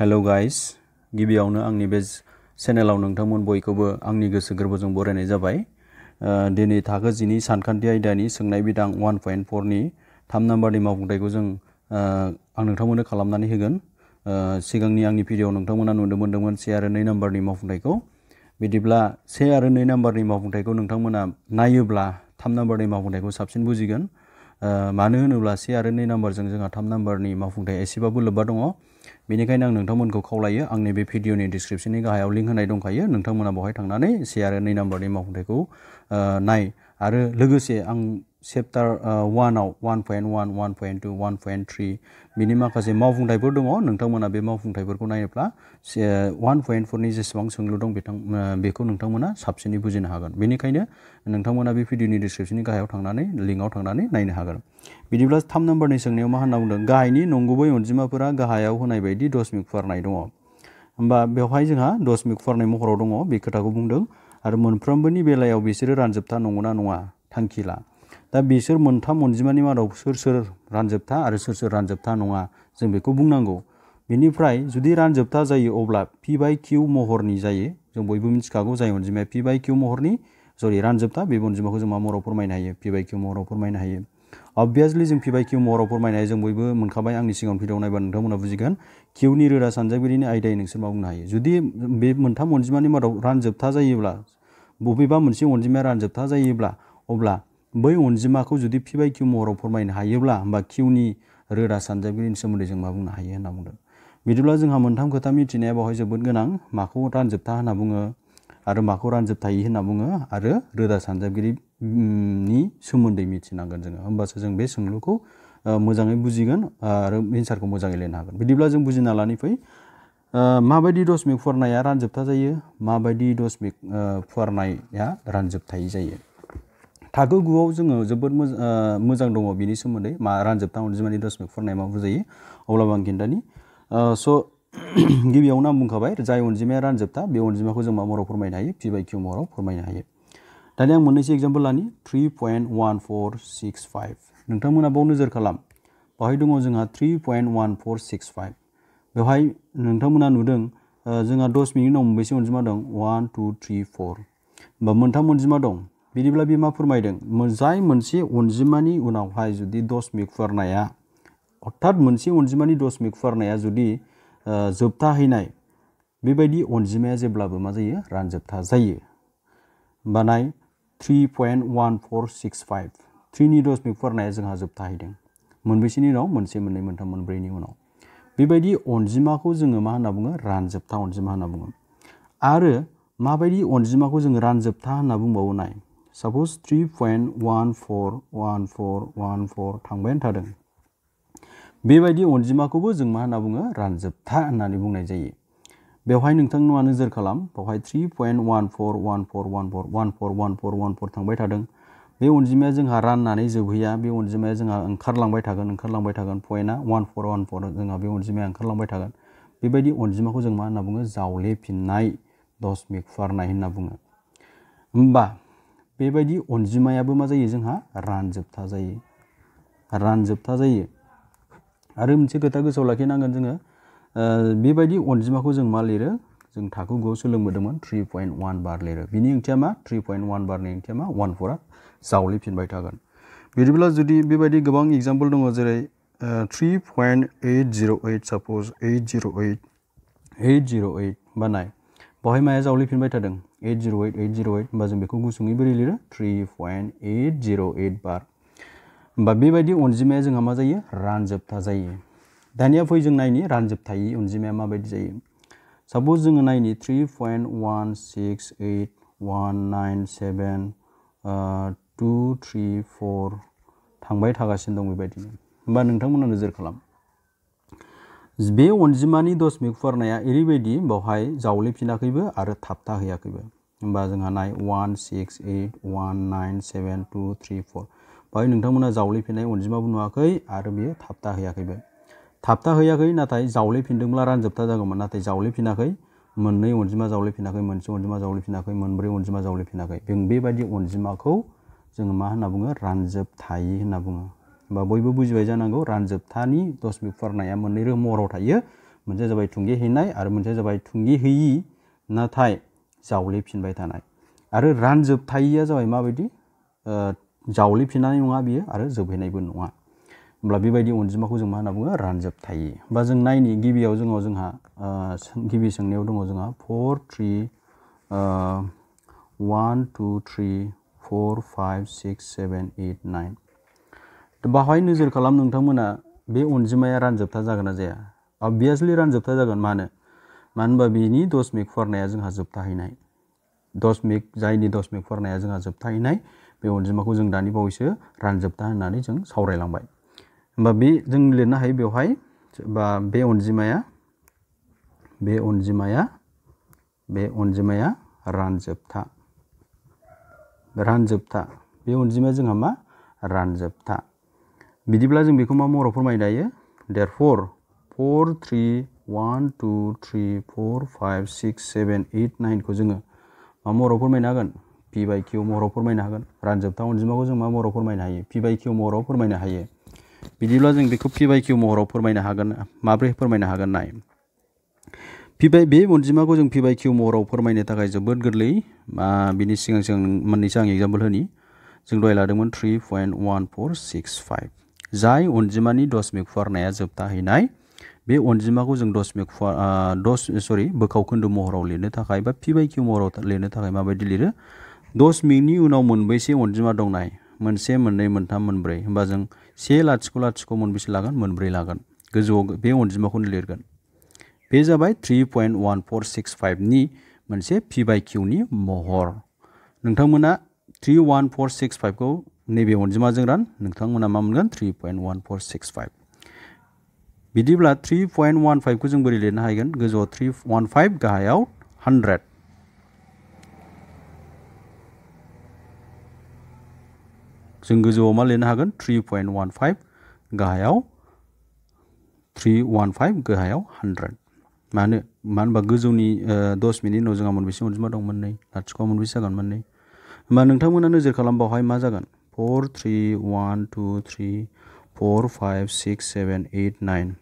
Hello guys, gibi auna ang nibes senel auna ng tamun boy ko ba ang nigas sa gerbo sang bore na isa bay. Dini tagas ini san kan tiay dani sang naibi dang 1.4 ni tam number ni mawung tay ko sang ang ng tamun na kalam na ni Sigang ni ang ni video ng tamun na nun damun damun si aran ni number ni mawung tay ko. Bidibla number ni mawung tay ko ng na naibla tam number ni mawung tay ko sabsin buzigan. Manu nubla si aran ni number sang sang tam number ni mawung tay. Esiba bulabadong बेनिखायनो आं नोंथांमोनखौ खावलायो आंनि बे भिडिअनि डिसक्रिपसननि गाहायाव link होनाय दंखायो नोंथांमोना बेवहाय थांनानै से आरो नै नाम्बारनि मावफुंथायखौ नाय आरो लोगोसे आं सेप्टार वानाव one point one one point two one point three बिनि माखासे मावफुंथायफोर दङ नोंथांमोना बे मावफुंथायफोरखौ नायोब्ला वान पइन्ट फरनि जेसेबां सोंलु दं बिथां बेखौ नोंथांमोना साबसिनै बुजिनो हागोन बेनिखायनो नोंथांमोना बे भिडिअनि डिसक्रिपसननि गाहायाव थांनानै लिंकआव थांनानै नायनो हागोन बिदिब्ला थाम नम्बरनि सोंनायाव मा होनना बुंदों गाहायनि नंगुबै गाहायाव होनाय बायदि दशमिक फुवारनाय दङ बेवहाय जोंहा दशमिक फुवारनाय महराव दङ बे खोथाखौ बुंदों आरो मोनफ्रोमबोनि बेलायाव बिसोरो रानजोबथा नंगौना नङा थांखि दा बिसोर मोनथाम अनजिमानि मादाव सोर सोर रानजोबथा आरो सोर सोर रानजोबथा नङा जों बेखौ बुंनांगौ बेनिफ्राय जुदि रानजोबथा जायो अब्ला पि बाय किउ महरनि जायो जों बयबो मिथिखागौ जाय अनजिमाया पि बाय किउ महरनि सरि रानजोबथा बे अनजिमाखौ जों मा महराव फोरमायनो हायो पि बाय किउ महराव फोरमायनो हायो अबभियासलि जों पि बाय किउ महराव फोरमायनो हायो जों बयबो मोनखाबाय आंनि सिगाङाव भिडिअ नायबा नोंथांमोना बुजिगोन किउनि रोदा सानजागिरिनि आयदायै नोंसोर मा बुंनो हायो जुदि बे मोनथाम अनजिमानि मादाव रानजोबथा जायोब्ला बबेबा मोनसे अनजिमाया रानजोबथा जायोब्ला अब्ला bayi onjima kau jadi pi bayi kiu moro formain hayebla, mbak kiu ni rera sanjab gini semudah jeng mabung na hayen namun. Bidulah jeng hamun ham kota mi cina bahwa jebun genang, maku ran jepta nabunga, ada maku ran jepta ih nabunga, ada rera sanjab gini ni semudah mi cina gan jeng, mbak sejeng beseng luku. Mujangnya bujikan, insar kau mujangnya lenakan. Di belakang jeng bujina lani fay. Mabadi dosmik fornaya ranjup thayi, mabadi dosmik fornaya ranjup thayi jaya. थाखो गुआव जोङो जोबोद मोजां दङ बिनि सोमोन्दै मा रानजोबथा अनजिमानि दशमिक फरायनाय मा बुजायो अब्लाबो आं खिन्थानि स' गिबियावनो आं बुंखाबाय जाय अनजिमाया रानजोबथा बे अनजिमाखौ जों मा महराव फोरमायनो हायो पि बाय किउ महराव फोरमायनो हायो दानि आं मोननैसो एग्जाम्पल लानि three point one four six five नोंथांमोना बाव नोजोर खालाम बाहाय दङ जोंहा three point one four six five बेवहाय नोंथांमोना नुदों जोंहा दस मिनिटनि उनाव मोनबेसे अनजिमा दं वान टु थ्रि फर होमबा मोनथाम अनजिमा दं बिदिब्ला बिमा फोरमायदों जाय मोनसे अनजिमानि उनावहाय जुदि दशमिक फुवारनाया अर्थात मोनसे अनजिमानि दशमिक फुवारनाया जुदि जोबथाहैनाय बेबायदि अनजिमाया जेब्लाबो मा जायो रानजोबथा जायो बानाय three point one four six five थ्रिनि दसमिक फुवारनाया जोंहा जोबथाहैदों मोनबेसेनि उनाव मोनसे मोननै मोनथाम मोनब्रैनि उनाव बेबायदि अनजिमाखौ जोङो मा होनना बुङो रानजोबथा अनजिमा होनना बुङो आरो माबायदि अनजिमाखौ जों रानजोबथा होनना बुंबावो नाय suppose 3.1414114 थांबायानो थादों बेबायदि अनजिमाखौबो जों मा होनना बुङो रानजोबथा होननानै बुंनाय जायो बेवहाय नोंथांमोना नोजोर खालाम बेवहाय थ्रि पइन्ट वान फर वान फर वान फर वान फर वान फर वान फर थांबाय थादों बे अनजिमाया जोंहा राननानै जोबहैया बे अनजिमाया जोंहा ओंखारलांबाय थागोन ओंखारलांबाय थागोन पइन्टआ वान फर वान फर जोंहा बे अनजिमाया ओंखारलांबाय थागोन बेबायदि अनजिमाखौ जों मा दसमिक फुवारनाय होनना बेबायदि अनजिमायाबो मा जायो जोंहा रानजोबथा जायो रानजोबथा जायो आरो मोनसे खोथा गोसोआव लाखिनांगोन जोङो बेबायदि अनजिमाखौ जों मा लिरो जों थाखो गुआव सोलोंबोदोंमोन थ्रि पइन्ट वान बार लिरो बिनि ओंथिया मा थ्रि पइन्ट वान बारनि ओंथिया मा वान फरा जावलिफिनबाय थागोन बिदिब्ला जुदि बेबायदि गोबां एग्जाम्पल दङ जेरै थ्रि पइन्ट ओइट जिर' ओइट साप'ज ओइट जिर' ओइट ओइट जिर' ओइट बानाय बहाय माया जावलिफिनबाय थादों 808 808 होमबा जों बेखौ गुसुङै बोरै लिरो 3.808 बार होमबा बेबायदि अनजिमाया जोंहा मा जायो रानजोबथा जायो दानिया फै जों नायनि रानजोबथायै अनजिमाया माबायदि जायो साप'ज जोङो नायनि 3.168197 टु थ्रि फर थांबाय थागासिनो दं बेबायदिनो होमबा नोंथांमोना नोजोर खालाम बे अनजिमानि दशमिक फुवारनाया ओरैबायदि बावहाय जावलिफिनाखैबो आरो थाबथा हैयाखैबो बाजोंहा one six eight one nine seven two three four बाहाय नोंथांमोना जावलिफिननाय अनजिमाबो नुवाखै आरो बियो थाबथा हैयाखैबो थाबथा हैयाखै नाथाय जावलिफिनदोंब्ला रानजोबथा जागौमोन नाथाय जावलिफिनाखै मोननै अनजिमा जावलिफिनाखै मोनसे अनजिमा जावलिफिनाखै मोनब्रै अनजिमा जावलिफिनाखै जों बेबायदि अनजिमाखौ जोङो मा होनना बुङो रानजोबथायि होनना बुङो होमबा बयबो बुजिबाय जावलिफिनबाय थानाय आरो रानजोबथायिया जाबाय माबायदि जावलिफिननाय नङा बियो आरो जोबहैनायबो नङा होमब्ला बेबायदि अनजिमाखौ जों मा होनना बुङो रानजोबथायि होमबा जों नायनि गिबियाव जोंनाव जोंहा गिबि सोंनायाव दङ जोंहा four three one two three four five six seven eight nine बाहाय नोजोर खालाम नोंथांमोना बे अनजिमाया रानजोबथा जागोन ना जाया अबभियासलि रानजोबथा जागोन मानो मानो होनबा बेनि दशमिक फरायनाया जोंहा जोबथाहैनाय दशमिक जायनि दशमिक फरायनाया जोंहा जोबथाहैनाय बे अनजिमाखौ जों दानि बावैसो रानजोबथा होननानै जों सावरायलांबाय होमबा बे बेवहाय बे अनजिमाया बे अनजिमाया बे अनजिमाया रानजोबथा रानजोबथा बे अनजिमाया जोंहा मा रानजोबथा बिदिब्ला जों बेखौ मा महराव फोरमायनो हायो देर four four three one two three four five six eight nine को जो मा मर फोरमायनो हागोन पि बाय किउ महराव फोरमायनो हागोन रानजोबथा अनजिमाखौ जों मा मर फोरमायनो हायो पि बाय किउ महराव फोरमायनो हायो बिदिब्ला जों बेखौ पी बाय किउ मर फोरमायनो हागोन माब्रै फोरमायनो हागोन नाय पि बाय बे अनजिमाखौ जों पि किउ महराव फोरमायनो थाखाय जोबोद गोरलै बिनि सिगां सिगां मोननैसो आं एग्जाम्पल होनि जों दहाय लादोंमोन point one four six five जाय अनजिमानि दशमिक फुवारनाया जोबथा बे अनजिमाखौ जों दसमिक दस सरि बोखाव खोन्दो महराव लिरनो थाखाय बा पि बाय किउ महराव लिरनो थाखाय माबायदि लिरो दशमिकनि उनाव मोनबैसे अनजिमा दं मोनसे मोननै मोनथाम मोनब्रै होमबा जों से लाथिख' लाथिख' मोनबेसे लागोन मोनब्रै लागोन गोजौआव बे अनजिमाखौनो लिरगोन बे जाबाय three point one four six फाइभनि मोनसे पि बाय किउनि महर नोंथांमोना थ्रि वान फर सिक्स फाइभखौ नैबे अनजिमाजों रान नोंथांमोना मा मोनगोन three point one four six five बिदिब्ला थ्रि पइन्ट वान फाइभखौ जों बोरै लिरनो हागोन गोजौआव थ्रि वान फाइभ गाहायाव हान्ड्रेड जों गोजौआव मा लिरनो हागोन थ्रि पइन्ट वान फाइभ गाहायाव थ्रि वान फाइभ गाहायाव हान्ड्रेड मानो मानो होनबा गोजौनि दस मिनिटनि उनाव जोंहा मोनबेसे अनजिमा दं मोननै लाथिख'आव मोनबेसे जागोन मोननै होमबा नोंथांमोना नोजोर खालामबावहाय मा जागोन four three one two three four five six seven eight nine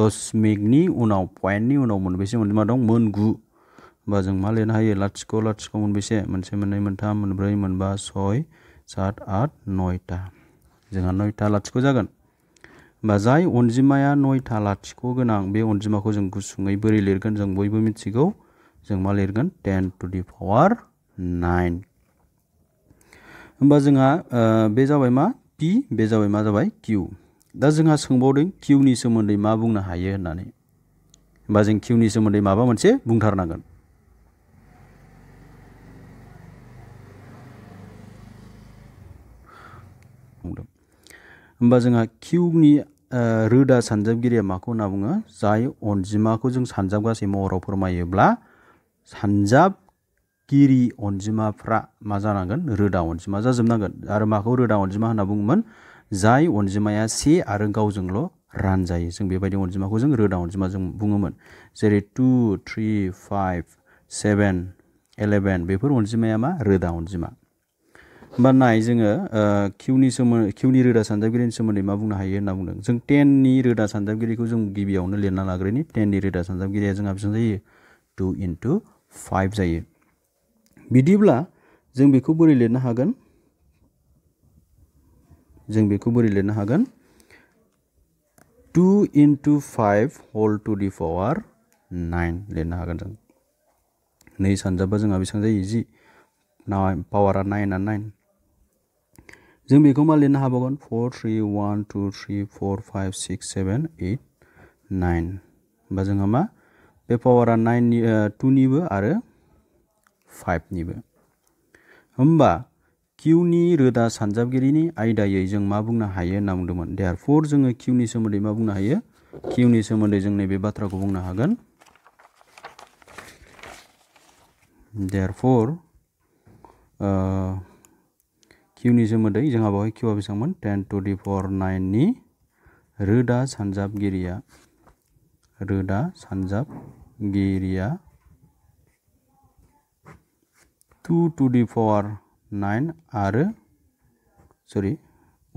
दसमिकनि उनाव पइन्टनि उनाव मोनबेसे अनजिमा दं मोनगु होमबा जों मा लिरनो हायो लाथिख' लाथिख' मोनबेसे मोनसे मोननै मोनथाम मोनब्रै मोनबा सय सात आठ नयता जोंहा नयता लाथिख' जागोन होमबा जाय अनजिमाया नयता लाथिख' गोनां बे अनजिमाखौ जों गुसुङै बोरै लिरगोन जों बयबो मिथिगौ जों मा लिरगोन ten to the power nine होमबा जोंहा बे जाबाय मा ti bezawai ma zabai q da jinga sungbodin q ni sumonde ma bungna haye nanane ba jing q ni sumonde ma ba monse bungthar nangan ba jinga q ni eh, rida sanjabgire ma ko na bunga zai on jima sanjab Giri अनजिमाफ्रा मा जानांगोन रोदा अनजिमा जाजोबनांगोन आरो माखौ रोदा अनजिमा होनना बुङोमोन जाय अनजिमाया से आरो गावजोंल' रानजायो जों बेबायदि अनजिमाखौ जों रोदा अनजिमा जों बुङोमोन जेरै two three five seven eleven बेफोर अनजिमाया मा रोदा अनजिमा होमबा नाय जोङो किउनि सोमोन्दै किउनि रोदा सानजाबगिरिनि सोमोन्दै मा बुंनो हायो होनना बुंदों जों टेननि रोदा सानजाबगिरिखौ जों गिबियावनो लिरना लाग्रोनि टेननि रोदा सानजाबगिरिया जोंहा बेसेबां जायो टु इन्टु फाइभ जायो बिदिब्ला जों बेखौ बोरै लिरनो हागोन जों बेखौ बोरै लिरनो हागोन two into five whole to the power nine लिरनो हागोन जों नै सानजाबा जोंहा बेसेबां जायो जि पावारा नाइनआ नाइन जों बेखौ मा लिरनो हाबावगोन four three one two three four five six seven eight nine होमबा जोंहा मा बे पावारा नाइननि टुनिबो आरो 5니브 험바 기운이 르다 산잡길이니 아이다 예정 마북나 하여 남두만 대할 포르정의 기운이 서머리 마북나 하여 기운이 서머리 정내 비바트라 고북나 하건 therefore q ni sema dai jang abo q abi sang man 10 to 49 ni ruda sanjab giriya ruda sanjab giriya two to the power nine आरो सरि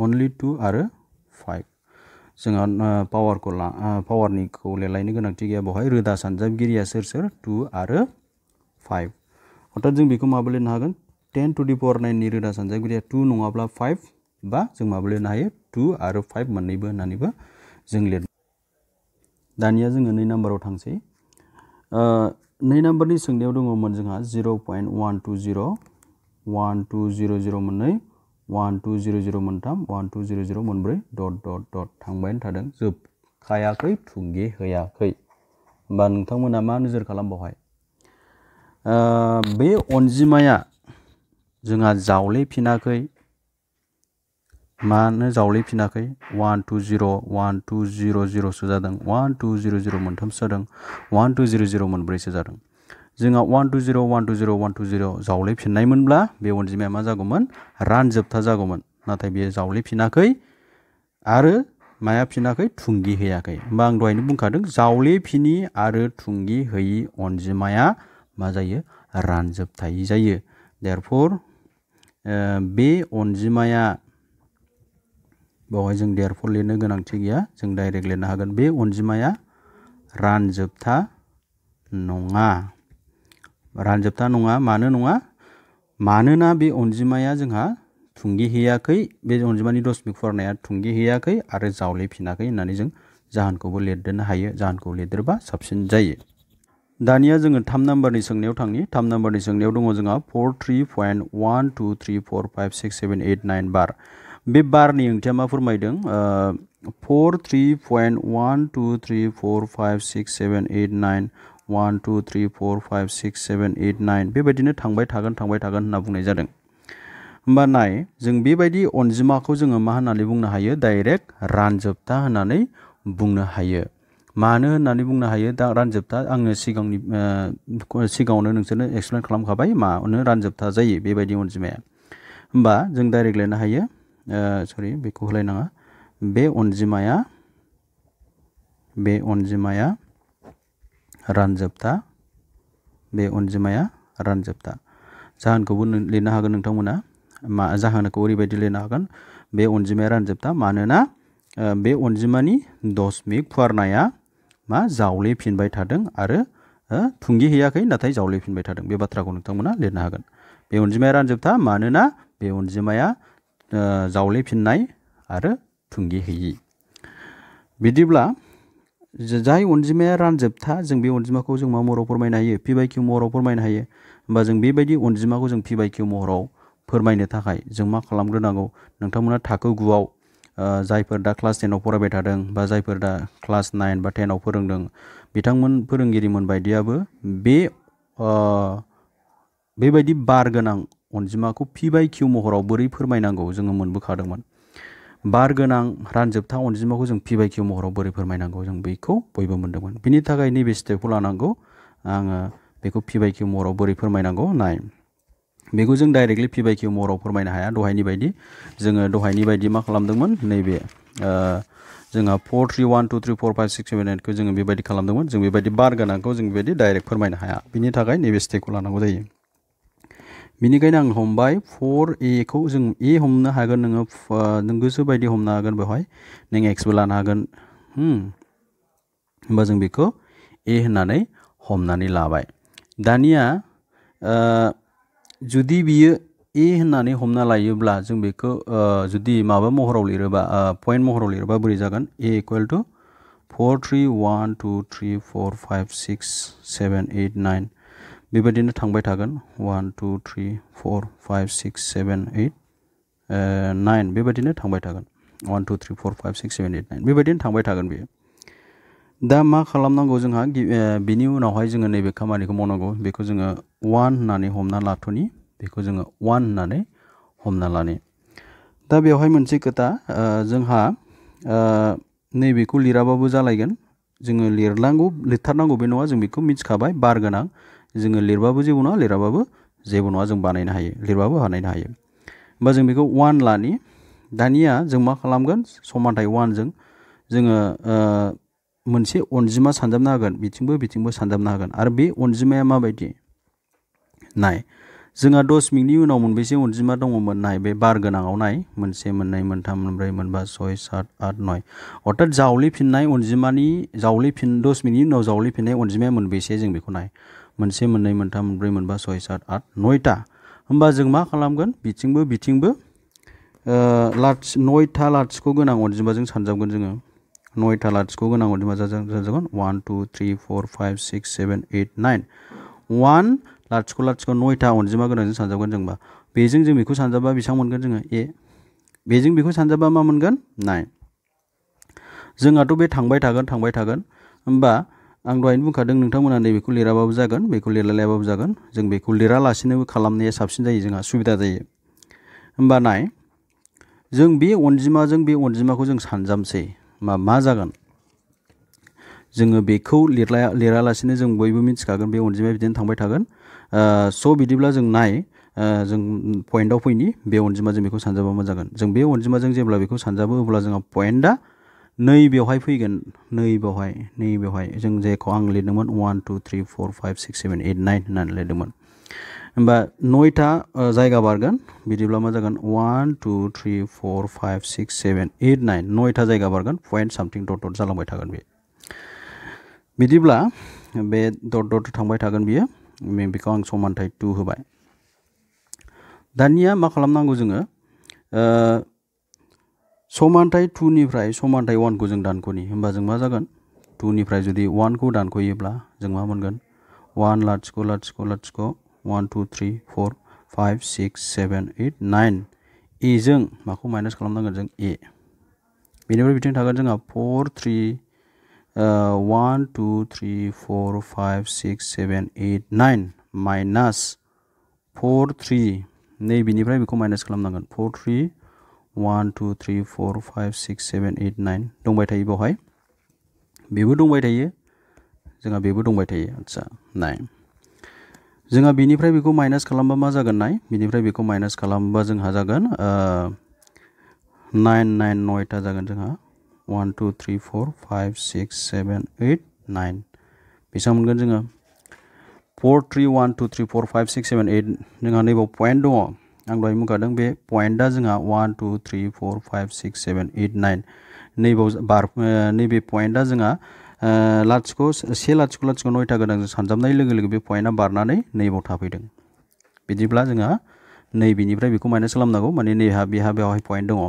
only to आरो five जोंहा पावारखौ ला पावारनिखौ लेलायनो गोनांथि गैया बेवहाय रोदा सानजाबगिरिया सोर सोर टु आरो फाइभ अर्थात जों बेखौ माबोरै लिरनो हागोन टेन टु दि पावार नाइननि रोदा सानजाबगिरिया टू नङाब्ला फाइव बा जो माबोरै लिरनो हायो आरो फाइभ मोननैबो होननानैबो जों लिर दानिया जोङो नै नाम्बाराव थांसै नै नाम्बारनि सोंनायाव दङमोन जोंहा zero' point one two zero zero two zero' zero' मोननै वान टु जिर' जिर' मोनथाम वान टु जिर' जिर' मोनब्रै डट डट डट थांबायानो थादों जोबखायाखै थुंगे होयाखै होमबा नोंथांमोना मा नोजोर खालामबावहाय बे अनजिमाया जोंहा मानो जावलिफिनाखै वान टु जिर' वान टु जिर' जिर'सो जादों वान टु जिर' जिर' मोनथामसो जादों वान टु जिर' जिर' मोनब्रैसो जादों जोंहा वान टु जिर' वान टु जिर' वान टु जिर' जावलिफिननायमोनब्ला बे अनजिमाया मा जागौमोन रानजोबथा जागौमोन नाथाय बेयो जावलिफिनाखै आरो माया फिनाखै थुंगि हैयाखै होमबा आं दहायनो बुंखादों जावलेफिनि आरो थुंगि होयि अनजिमाया मा जायो रानजोबथायि जायो देरफोर बे अनजिमाया बहुत जों देरफोर लिरनो गोनांथि गैया जों डाइरेक्ट लिरनो हागोन बे अनजिमाया रानजोबथा नङा रानजोबथा नङा मानो नङा मानोना बे अनजिमाया जोंहा थुंगिहैयाखै बे अनजिमानि दसमिक फरायनाया थुंगिहैयाखै आरो जावलेफिनाखै होननानै जों जाहोनखौबो लिरदेरनो हायो जाहोनखौ लिरदेरबा साबसिन जायो दानिया जोङो थाम नाम्बारनि सोंनायाव थांनि थाम नाम्बारनि सोंनायाव दङ जोंहा four three point one two three four five six seven eight nine bar बे बारनि ओंथिया मा फोरमायदों four three point one two three four five six seven eight nine one two three four five six seven eight nine बेबायदिनो थांबाय थागोन थांबाय थागोन होनना बुंनाय जादों होमबा नाय जों बेबायदि अनजिमाखौ जोङो मा होननानै बुंनो हायो डाइरेक्ट रानजोबथा होननानै बुंनो हायो मानो होननानै बुंनो हायो दा रानजोबथा आङो सिगांनि सिगाङावनो नोंसोरनो एक्सप्लेन खालामखाबाय मानो रानजोबथा जायो बेबायदि अनजिमाया होमबा जों डाइरेक्ट लिरनो हायो सरि बेखौ होलायनाङा बे अनजिमाया बे अनजिमाया रानजोबथा बे अनजिमाया रानजोबथा जाहोनखौबो लिरनो हागोन नोंथांमोना मा जाहोनखौ ओरैबायदि लिरनो हागोन बे अनजिमाया रानजोबथा मानोना बे अनजिमानि दसमिक फुवारनाया मा जावलेफिनबाय थादों आरो थुंगिहैयाखै नाथाय जावलेफिनबाय थादों बे बाथ्राखौ नोंथांमोना लिरनो हागोन बे अनजिमाया रानजोबथा मानोना बे अनजिमाया जावलेफिननाय आरो थुंगेहैयि बिदिब्ला जाय अनजिमाया रानजोबथा जों बे अनजिमाखौ जों मा महराव फोरमायनो हायो पि बाय किउ महराव फोरमायनो हायो होमबा जों बेबायदि अनजिमाखौ जों पि बाय किउ महराव फोरमायनो थाखाय जों मा खालामग्रोनांगौ नोंथांमोना थाखो गुआव जायफोर दा क्लास टेनाव फरायबाय थादों बा जायफोर दा क्लास नाइन बा टेनाव फोरोंदों बिथांमोन फोरोंगिरिमोन बायदियाबो बे बेबायदि बार गोनां अनजिमाखौ पि बाय किउ महराव बोरै फोरमायनांगौ जोङो मोनबोखादोंमोन बार गोनां रानजोबथा अनजिमाखौ जों पि बाय किउ महराव बोरै फोरमायनांगौ जों बेखौ बयबो मोनदोंमोन बिनि थाखाय नैबे स्टेपखौ लानांगौ आङो बेखौ पि बाय किउ महराव बोरै फोरमायनांगौ नाय बेखौ जों डाइरेक्टलि पि बाय किउ महराव फोरमायनो हाया दहायनि बायदि जोङो दहायनि बायदि मा खालामदोंमोन नैबे जोंहा four three one two three four five six seven एइटखौ जोङो बेबायदि खालामदोंमोन जों बेबायदि बार गोनांखौ जों बेबायदि डाइरेक्ट फोरमायनो हाया बिनि थाखाय नैबे स्टेपखौ लानांगौ जायो बेनिखायनो आं हमबाय फर एखौ जों ए हमनो हागोन नोङो नों गोसो बायदि हमनो हागोन बेवहाय नों एक्सबो लानो हागोन होमबा जों बेखौ ए होननानै हमनानै लाबाय दानिया जुदि बियो ए होननानै हमना लायोब्ला जों बेखौ जुदि माबा महराव लिरोबा पइन्ट महराव लिरोबा बोरै जागोन A equal to four three one two three four five six seven eight nine बेबायदिनो थांबाय थागोन one two three four five six seven eight nine बेबायदिनो थांबाय थागोन one two three four five six seven eight nine बेबायदिनो थांबाय थागोन बियो दा मा खालामनांगौ जोंहा बिनि उनावहाय जोङो नैबे खामानिखौ मावनांगौ बेखौ जोङो वान होननानै हमना लाथ'नि बेखौ जोङो वान होननानै हमना लानि दा बेवहाय मोनसे खोथा जोंहा नैबेखौ लिराबाबो जालायगोन जोङो लिरनांगौ लिरथारनांगौ बे नङा जों बेखौ मिथिखाबाय बार गोनां जोङो लिरबाबो जेबो नङा लिराबाबो जेबो नङा जों बानायनो हायो लिरबाबो बानायनो हायो होमबा जों बेखौ वान लानि दानिया जों मा खालामगोन समानथाय वानजों जोङो मोनसे अनजिमा सानजाबना होगोन बिथिंबो बिथिंबो सानजाबना होगोन आरो बे अनजिमाया माबायदि नाय जोंहा दस मिनिटनि उनाव मोनबेसे अनजिमा दङमोन नाय बे बार गोनाङाव नाय मोनसे मोननै मोनथाम मोनब्रै मोनबा सय सात आठ नय अर्थात जावलिफिननाय अनजिमानि जावलिफिन दस मिनिटनि उनाव जावलिफिननाय अनजिमाया मोनबेसे जों बेखौ नाय मोनसे मोननै मोनथाम मोनब्रै मोनबा सय सात आठ नयथा होमबा जों मा खालामगोन बिथिंबो बिथिंबो लाथि नयथा लाथिख' गोनां अनजिमाजों सानजाबगोन जोङो नयथा लाथिख' गोनां अनजिमा जाजागोन one two three four five six seven eight nine one लाथिख' लाथिख' नयथा अनजिमा गोनांजों सानजाबगोन जोंबा बेजों जों बेखौ सानजाबा बेसेबां मोनगोन जोङो ए बेजों बेखौ सानजाबा मा मोनगोन नाइन जोंहाथ' बे थांबाय थागोन थांबाय थागोन होमबा आं दहायनो बुंखादों नोंथांमोना नैबेखौ लिराबाबो जागोन बेखौ लिरलायाबाबो जागोन जों बेखौ लिरालासिनोबो खालामनाया साबसिन जायो जोंहा सुबिदा जायो होमबा नाय जों बे अनजिमाजों बे अनजिमाखौ जों सानजामसै मा मा जागोन जोङो बेखौ लिरलाया लिरालासिनो जों बयबो मिथिखागोन बे अनजिमाया बिदिनो थांबाय थागोन स' बिदिब्ला जों नाय जों पइन्टआव फैनि बे अनजिमाजों बेखौ सानजाबा मा जागोन जों बे अनजिमाजों जेब्ला बेखौ सानजाबो अब्ला जोंहा पइन्टआ नै बेवहाय फैगोन नै बेवहाय नै बेवहाय जों जेखौ आं लिरदोंमोन one two three four five six seven eight nine होननानै लिरदोंमोन होमबा नयथा जायगा बारगोन बिदिब्ला मा जागोन one two three four five six seven eight nine नयथा जायगा बारगोन पइन्ट सामथिं डट डट जालांबाय थागोन बे बिदिब्ला बे डट डट थांबाय थागोन बियो बेखौ आं समानथाय टु होबाय दानिया मा खालामनांगौ जोङो समानथाय टुनिफ्राय समानथाय वानखौ जों दानख'नि होमबा जों मा जागोन टुनिफ्राय जुदि वानखौ दानख'योब्ला जों मा मोनगोन वान लाथिख' लाथिख' लाथिख' one two three four five six seven eight nine एजों माखौ माइनास खालामनांगोन जों ए बेनिफ्राय बिथिं थागोन जोंहा four three one two three four five six seven eight nine minus four three नै बेनिफ्राय बेखौ माइनास खालामनांगोन four three one two three four five six seven eight nine दंबाय थायो बेवहाय बेबो दंबाय थायो जोंहा बेबो दंबाय थायो आदसा नाइन जोंहा बेनिफ्राय बेखौ माइनास खालामबा मा जागोन नाय बेनिफ्राय बेखौ माइनास खालामबा जोंहा जागोन नाइन नाइन नयथा जागोन जोंहा one two three four five six seven eight nine बेसेबां मोनगोन जोङो four three one two three four five six seven eight जोंहा नैबाव पइन्ट दङ आं दहाय मुगादों बे पइन्टआ जोंहा one two three four five six seven eight nine नैबाव बार नैबे पइन्टआ जोंहा लाथिख' से लाथिख' लाथिख' नयथा जों सानजामनाय लोगो लोगो बे पॉइंटआ बारनानै नैबाव थाफैदों बिदिब्ला जोंहा नै बेनिफ्राय बेखौ माइनस खालामनांगौ माने नैहा बेहा बेवहाय पॉइंट दङ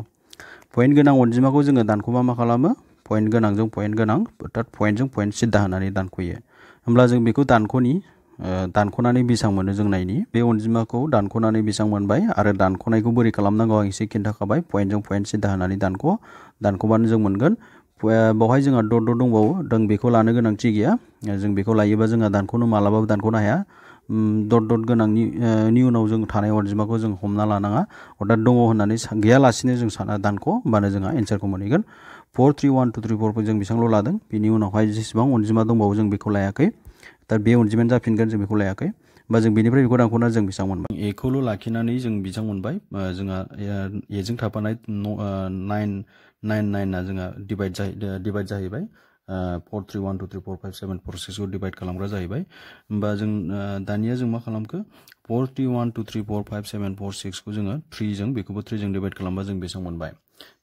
पॉइंट गोनां अनजिमाखौ जोङो दानख'बा मा खालामो पॉइंट गोनांजों पॉइंट गोनां अर्थात पॉइंटजों पॉइंट सिद्धा होनानै दानख'यो होमब्ला जों बेखौ दानख'नि दानख'नानै बेसेबां मोनो जों नायनि बे अनजिमाखौ दानख'नानै बेसेबां मोनबाय आरो दानख'नायखौ बोरै खालामनांगौ आं एसे खिन्थाखाबाय पइन्टजों पइन्ट सिदा होनानै दानख' दानख'बानो जों मोनगोन बावहाय जोंहा दट दट दंबावो जों बेखौ लानो गोनांथि गैया जों बेखौ लायोबा जोंहा दानख'नो मालाबाबो दानख'नो हाया दट दट गोनांनि उनाव जों थानाय अनजिमाखौ जों हमना लानाङा अर्थात दङ होननानै गैयालासिनो जों साना दानख' होमबानो जोंहा एन्सारखौ मोनहैगोन four three one two three फरखौ जों बेसेबांल' लादों बेनि उनावहाय जेसेबां अनजिमा दंबावो जों बेखौ लायाखै दा बे अनजिमायानो जाफिनगोन जों बेखौ लायाखै बा जों बेनिफ्राय बेखौ रांखौनो जों बेसेबां मोनबाय एखौल' लाखिनानै जों बेसेबां मोनबाय जोंहा एजों थाफानाय नाइन नाइन नाइना जोंहा डिभाइड डिभाइड जाहैबाय four three one two three four five seven four सिक्सखौ डिभाइड खालामग्रा जाहैबाय होमबा जों दानिया जों मा खालामखो four three one two three four five seven four सिक्सखौ जोङो थ्रिजों बेखौबो थ्रिजों डिभाइड खालामबा जों बेसेबां मोनबाय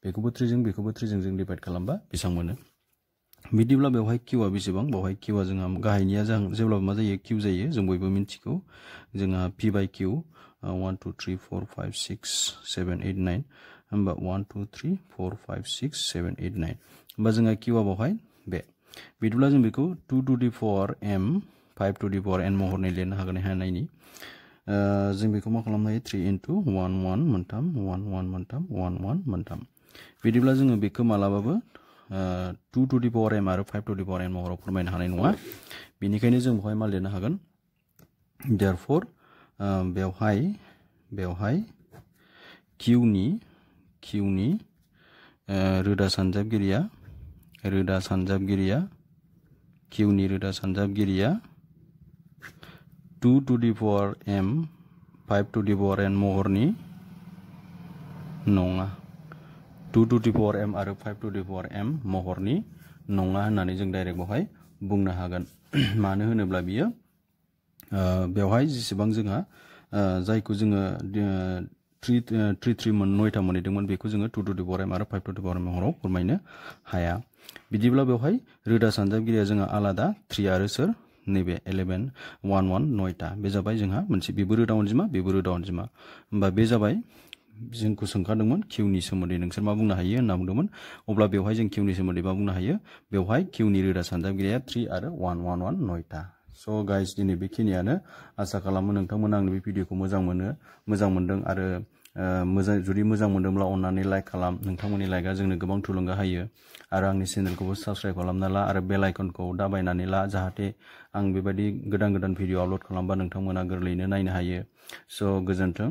बेखौबो थ्रिजों बेखौबो थ्रिजों जों डिभाइड खालामबा बेसेबां मोनो बिदिब्ला बेवहाय किउआ बेसेबां बेवहाय किउआ जोंहा गाहायनिया जों जेब्लाबो मा जायो किउ जायो जों बयबो मिन्थिगौ जोंहा P by Q one two three four five six seven eight nine होमबा one two three four five six seven eight nine होमबा जोंहा किउआ बेवहाय बे बिदिब्ला जों बेखौ two to the power M five to the N महरनि लिरनो हागोन हानायनि जों बेखौ मा खालामनो हायो थ्रि इन्टु वान वान मोनथाम वान वान मोनथाम वान वान मोनथाम बिदिब्ला जोङो बेखौ मालाबाबो two to the power M आरो five to the power N महराव फोरमायनो हानाय नङा बेनिखायनो जों बेवहाय मा लिरनो हागोन देरफर बेवहाय बेवहाय किउनि किउनि रोदा सानजाबगिरिया रोदा सानजाबगिरिया किउनि रोदा सानजाबगिरिया two to the power M five to the power N महरनि नङा two to the power M और five to the power M महर नङा जो जों बहुत बेवहाय बुंनो हागोन मानो होनोब्ला बियो बेवहाय जेसेबां जोंहा जायखौ जोङो थ्रि थ्रि थ्रि मोन नयथा मोनहैदोंमोन बेखौ जोङो टु टु दि एम आरो five to the power M महराव फोरमायनो हाया बिदिब्ला बेवहाय रोदा सानजाबगिरिया जोंहा आलादा थ्रि आरो सोर नैबे इलेभेन वान वान नयथा बे जाबाय जोंहा मोनसे बेबो रोदा अनजिमा बेबो रोदा अनजिमा होमबा बे जाबाय जोंखौ सोंखादोंमोन किउनि सोमोन्दै नोंसोर मा बुंनो हायो होनना बुंदोंमोन अब्ला बेवहाय जों किउनि सोमोन्दै मा बुंनो हायो बेवहाय किउनि रोदा सानजाबगिरिया थ्रि आरो वान वान वान नयता स' गाइस दिनै बेखिनियानो आसा खालामो नोंथांमोना आंनि बे भिडिअखौ मोजां मोनो मोजां मोनदों आरो मोजां जुदि मोजां मोनदोंब्ला अननानै लाइक खालाम नोंथांमोननि लाइकआ जोंनो गोबां थुलुंगा होयो आरो आंनि चेनेलखौबो साबस्क्राइब खालामना ला आरो बेल आइकनखौ दाबायनानै ला जाहाथे आं बेबायदि गोदान गोदान भिडिअ आपल'ड खालामबा नोंथांमोना गोरलैयैनो नायनो हायो स' गोजोन्थों